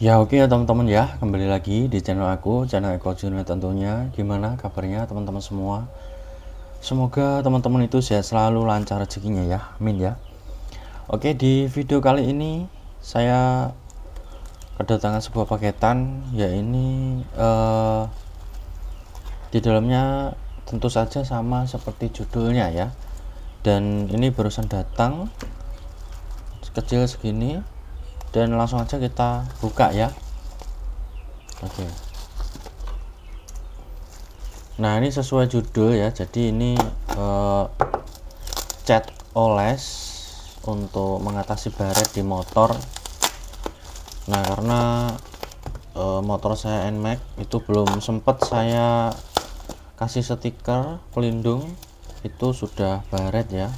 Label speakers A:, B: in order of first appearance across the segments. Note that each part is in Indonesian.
A: Ya oke okay, ya teman-teman ya, kembali lagi di channel aku, channel Eko Junior tentunya. Gimana kabarnya teman-teman semua? Semoga teman-teman itu sehat selalu, lancar rezekinya ya, amin ya. Oke okay, di video kali ini saya kedatangan sebuah paketan, ya ini eh, di dalamnya tentu saja sama seperti judulnya ya. Dan ini barusan datang kecil segini dan langsung aja kita buka ya oke nah ini sesuai judul ya jadi ini eh, cat oles untuk mengatasi baret di motor nah karena eh, motor saya NMAX itu belum sempat saya kasih stiker pelindung itu sudah baret ya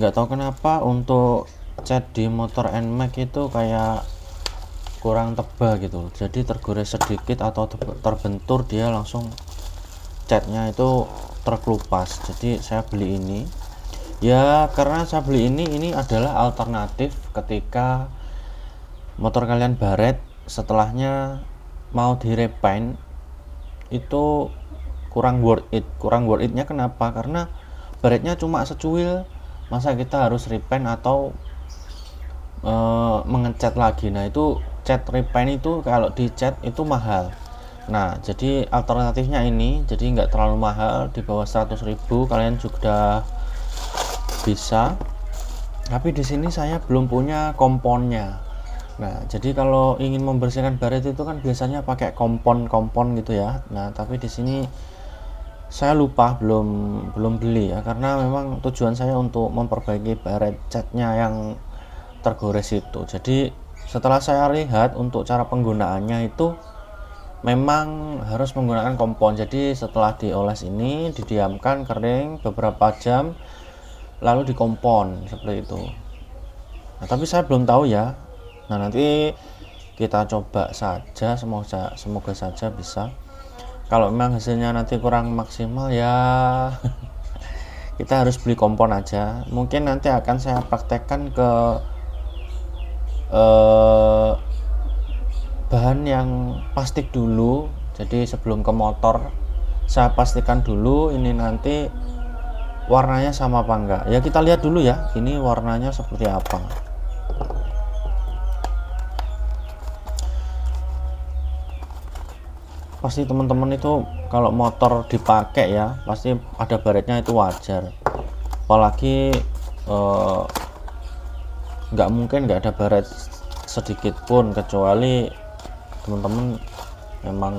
A: nggak tahu kenapa untuk cat di motor NMAX itu kayak kurang tebal gitu jadi tergores sedikit atau terbentur dia langsung catnya itu terkelupas jadi saya beli ini ya karena saya beli ini ini adalah alternatif ketika motor kalian baret setelahnya mau direpaint itu kurang worth it kurang worth itnya kenapa karena baretnya cuma secuil masa kita harus repaint atau Eh, mengecat lagi nah itu cat repaint itu kalau dicat itu mahal nah jadi alternatifnya ini jadi nggak terlalu mahal di bawah 100.000 kalian juga bisa tapi di sini saya belum punya komponnya Nah, jadi kalau ingin membersihkan baret itu kan biasanya pakai kompon-kompon gitu ya. Nah, tapi di sini saya lupa belum belum beli ya karena memang tujuan saya untuk memperbaiki baret catnya yang tergores itu jadi setelah saya lihat untuk cara penggunaannya itu memang harus menggunakan kompon jadi setelah dioles ini didiamkan kering beberapa jam lalu dikompon seperti itu nah tapi saya belum tahu ya nah nanti kita coba saja semoga semoga saja bisa kalau memang hasilnya nanti kurang maksimal ya kita harus beli kompon aja mungkin nanti akan saya praktekkan ke eh, bahan yang plastik dulu jadi sebelum ke motor saya pastikan dulu ini nanti warnanya sama apa enggak ya kita lihat dulu ya ini warnanya seperti apa pasti teman-teman itu kalau motor dipakai ya pasti ada baretnya itu wajar apalagi eh, nggak mungkin nggak ada baret sedikit pun kecuali teman-teman memang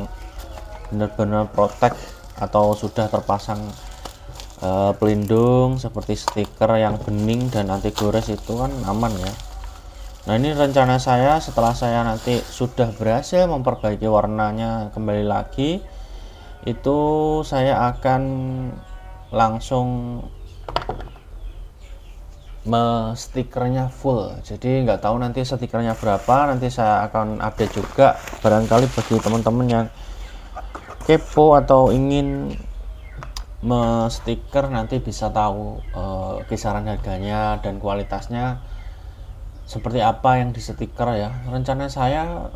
A: benar-benar protek atau sudah terpasang uh, pelindung seperti stiker yang bening dan anti gores itu kan aman ya Nah ini rencana saya setelah saya nanti sudah berhasil memperbaiki warnanya kembali lagi itu saya akan langsung stikernya full jadi nggak tahu nanti stikernya berapa nanti saya akan update juga barangkali bagi teman-teman yang kepo atau ingin stiker nanti bisa tahu uh, kisaran harganya dan kualitasnya seperti apa yang di stiker ya rencana saya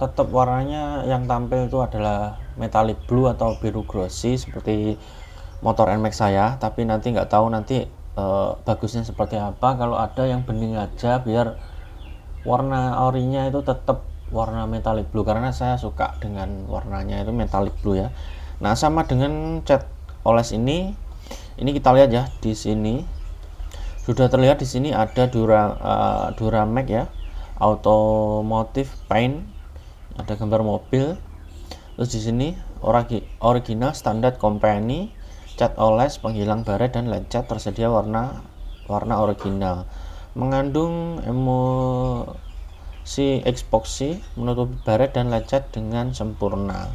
A: tetap warnanya yang tampil itu adalah metallic blue atau biru glossy seperti motor NMAX saya tapi nanti nggak tahu nanti Eh, bagusnya seperti apa kalau ada yang bening aja biar warna orinya itu tetap warna metallic blue karena saya suka dengan warnanya itu metallic blue ya nah sama dengan cat oles ini ini kita lihat ya di sini sudah terlihat di sini ada dura uh, eh, duramac ya automotive paint ada gambar mobil terus di sini original standard company cat oles, penghilang baret dan led cat tersedia warna warna original. Mengandung emulsi ekspoksi menutupi baret dan lecet dengan sempurna.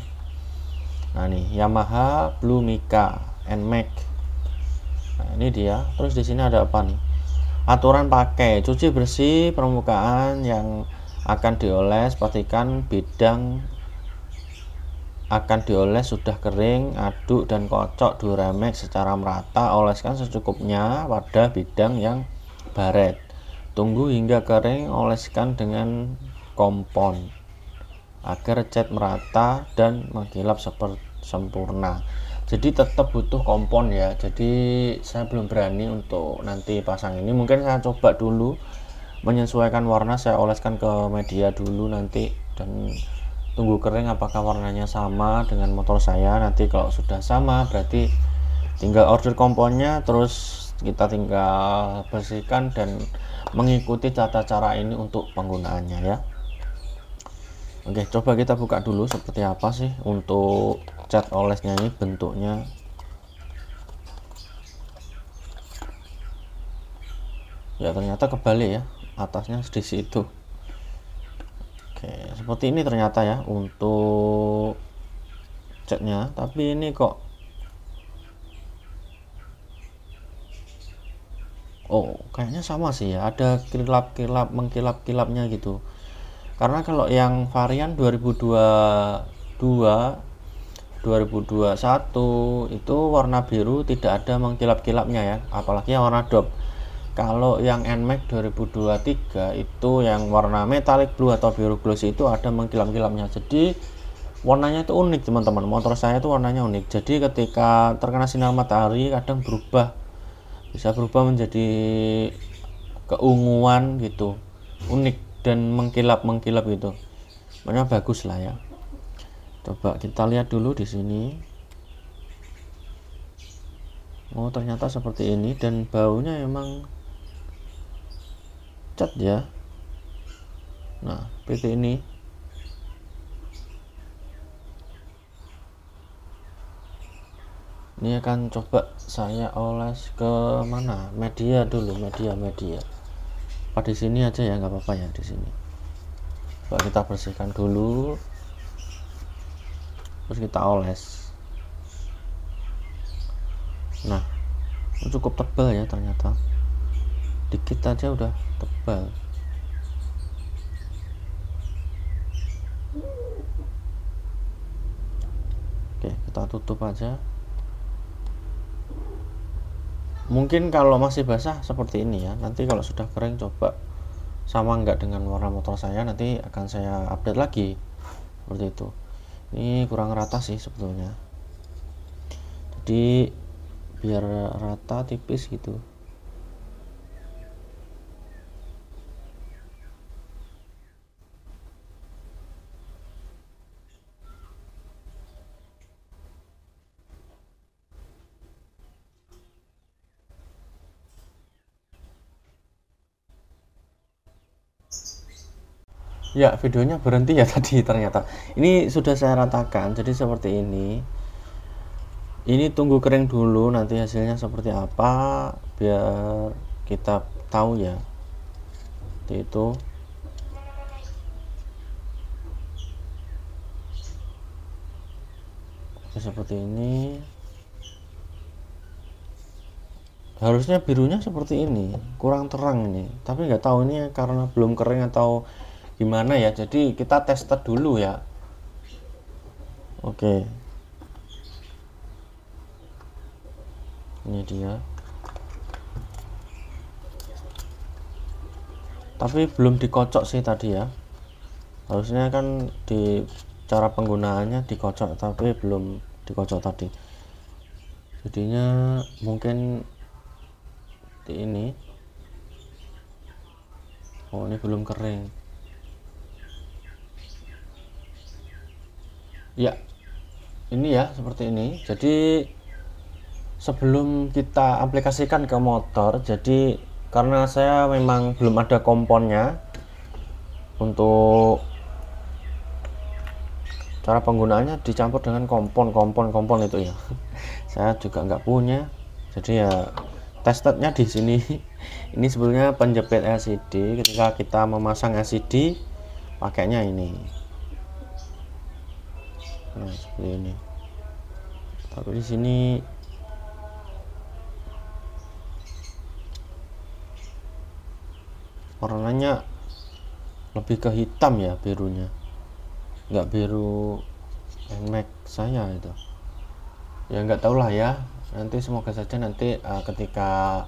A: Nah, ini Yamaha Blue Mika, and Mac. Nah, ini dia. Terus di sini ada apa nih? Aturan pakai cuci bersih permukaan yang akan dioles pastikan bidang akan dioles sudah kering, aduk dan kocok duramex secara merata, oleskan secukupnya pada bidang yang baret. Tunggu hingga kering, oleskan dengan kompon agar cat merata dan mengkilap sempurna. Jadi tetap butuh kompon ya. Jadi saya belum berani untuk nanti pasang ini. Mungkin saya coba dulu menyesuaikan warna, saya oleskan ke media dulu nanti dan tunggu kering apakah warnanya sama dengan motor saya nanti kalau sudah sama berarti tinggal order komponnya terus kita tinggal bersihkan dan mengikuti tata cara ini untuk penggunaannya ya Oke coba kita buka dulu seperti apa sih untuk cat olesnya ini bentuknya ya ternyata kebalik ya atasnya di situ Oke, seperti ini ternyata ya untuk catnya, tapi ini kok Oh, kayaknya sama sih ya. Ada kilap-kilap mengkilap-kilapnya gitu. Karena kalau yang varian 2022 2021 itu warna biru tidak ada mengkilap-kilapnya ya, apalagi yang warna dop kalau yang NMAX 2023 itu yang warna metalik blue atau biru glossy itu ada mengkilap-kilapnya jadi warnanya itu unik teman-teman motor saya itu warnanya unik jadi ketika terkena sinar matahari kadang berubah bisa berubah menjadi keunguan gitu unik dan mengkilap mengkilap gitu makanya bagus lah ya coba kita lihat dulu di sini oh ternyata seperti ini dan baunya emang cat ya nah PT ini ini akan coba saya oles ke mana media dulu media media apa di sini aja ya nggak apa-apa ya di sini coba kita bersihkan dulu terus kita oles nah cukup tebal ya ternyata dikit aja udah tebal oke kita tutup aja mungkin kalau masih basah seperti ini ya nanti kalau sudah kering coba sama nggak dengan warna motor saya nanti akan saya update lagi seperti itu ini kurang rata sih sebetulnya jadi biar rata tipis gitu Ya, videonya berhenti ya tadi ternyata. Ini sudah saya ratakan, jadi seperti ini. Ini tunggu kering dulu, nanti hasilnya seperti apa, biar kita tahu ya. Seperti itu. Oke, seperti ini. Harusnya birunya seperti ini, kurang terang ini. Tapi nggak tahu ini karena belum kering atau gimana ya jadi kita tester dulu ya oke ini dia tapi belum dikocok sih tadi ya harusnya kan di cara penggunaannya dikocok tapi belum dikocok tadi jadinya mungkin di ini oh ini belum kering ya ini ya seperti ini jadi sebelum kita aplikasikan ke motor jadi karena saya memang belum ada komponnya untuk cara penggunaannya dicampur dengan kompon kompon kompon itu ya saya juga nggak punya jadi ya testednya di sini ini sebenarnya penjepit LCD ketika kita memasang LCD pakainya ini nah seperti ini taruh di sini warnanya lebih ke hitam ya birunya nggak biru Nmax saya itu ya nggak tahu lah ya nanti semoga saja nanti uh, ketika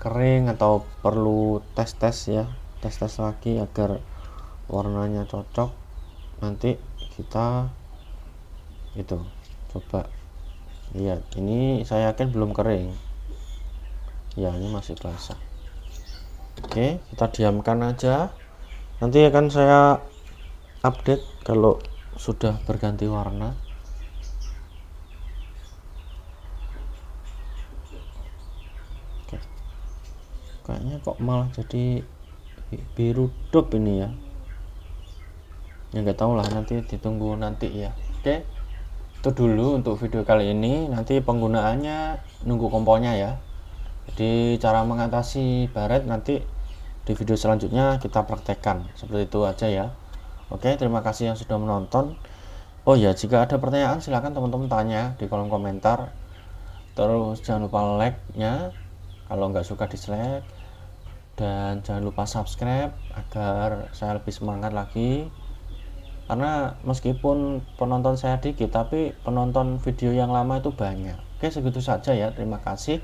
A: kering atau perlu tes tes ya tes tes lagi agar warnanya cocok nanti kita itu coba lihat ini saya yakin belum kering ya ini masih basah oke kita diamkan aja nanti akan saya update kalau sudah berganti warna oke. kayaknya kok malah jadi biru dop ini ya ya nggak tahu lah nanti ditunggu nanti ya oke itu dulu untuk video kali ini nanti penggunaannya nunggu komponya ya jadi cara mengatasi baret nanti di video selanjutnya kita praktekkan seperti itu aja ya oke terima kasih yang sudah menonton oh ya jika ada pertanyaan silahkan teman-teman tanya di kolom komentar terus jangan lupa like nya kalau nggak suka dislike dan jangan lupa subscribe agar saya lebih semangat lagi karena meskipun penonton saya dikit tapi penonton video yang lama itu banyak oke segitu saja ya terima kasih